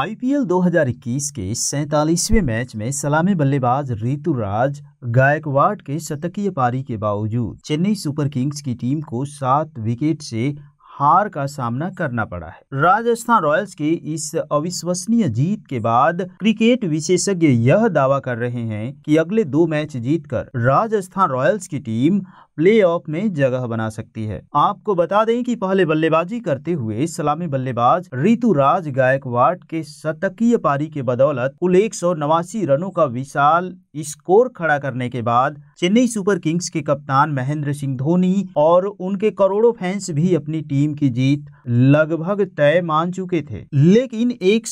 IPL 2021 के सैतालीसवें match में सलामी बल्लेबाज राज गायकवाड़ के शतकीय पारी के बावजूद चेन्नई सुपर किंग्स की टीम को सात विकेट से हार का सामना करना पड़ा है राजस्थान रॉयल्स के इस अविश्वसनीय जीत के बाद क्रिकेट विशेषज्ञ यह दावा कर रहे हैं कि अगले दो मैच जीतकर राजस्थान रॉयल्स की टीम प्लेऑफ में जगह बना सकती है आपको बता दें कि पहले बल्लेबाजी करते हुए सलामी बल्लेबाज राज गायकवाड के शतकीय पारी के बदौलत कुल एक रनों का विशाल स्कोर खड़ा करने के बाद चेन्नई सुपर किंग्स के कप्तान महेंद्र सिंह धोनी और उनके करोड़ों फैंस भी अपनी टीम की जीत लगभग तय मान चुके थे लेकिन एक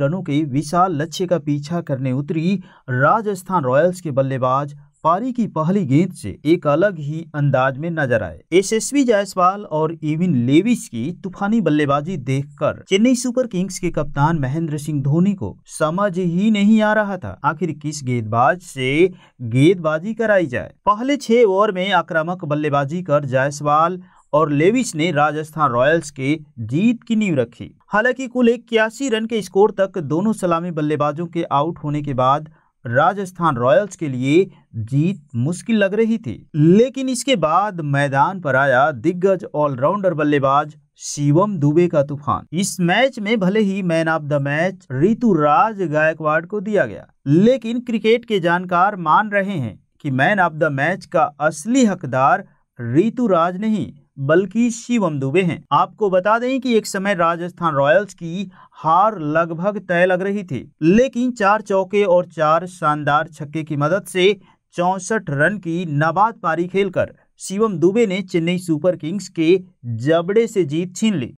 रनों के विशाल लक्ष्य का पीछा करने उतरी राजस्थान रॉयल्स के बल्लेबाज पारी की पहली गेंद से एक अलग ही अंदाज में नजर आए एसएसवी जायसवाल और इविन लेविस की तूफानी बल्लेबाजी देखकर चेन्नई सुपर किंग्स के कप्तान महेंद्र सिंह धोनी को समझ ही नहीं आ रहा था आखिर किस गेंदबाज से गेंदबाजी कराई जाए पहले छह ओवर में आक्रामक बल्लेबाजी कर जायसवाल और लेविस ने राजस्थान रॉयल्स के जीत की नींव रखी हालांकि कुल इक्यासी रन के स्कोर तक दोनों सलामी बल्लेबाजों के आउट होने के बाद राजस्थान रॉयल्स के लिए जीत मुश्किल लग रही थी लेकिन इसके बाद मैदान पर आया दिग्गज ऑलराउंडर बल्लेबाज शिवम दुबे का तूफान इस मैच में भले ही man of the match Raj Gaikwad को दिया गया लेकिन क्रिकेट के जानकार मान रहे हैं कि मैन ऑफ द मैच का असली हकदार राज नहीं बल्कि शिवम दुबे हैं आपको बता दें कि एक समय राजस्थान रॉयल्स की हार लगभग तय लग रही थी लेकिन चार चौके और चार शानदार छक्के की मदद से चौसठ रन की नबाद पारी खेलकर शिवम दुबे ने चेन्नई सुपर किंग्स के जबड़े से जीत छीन ली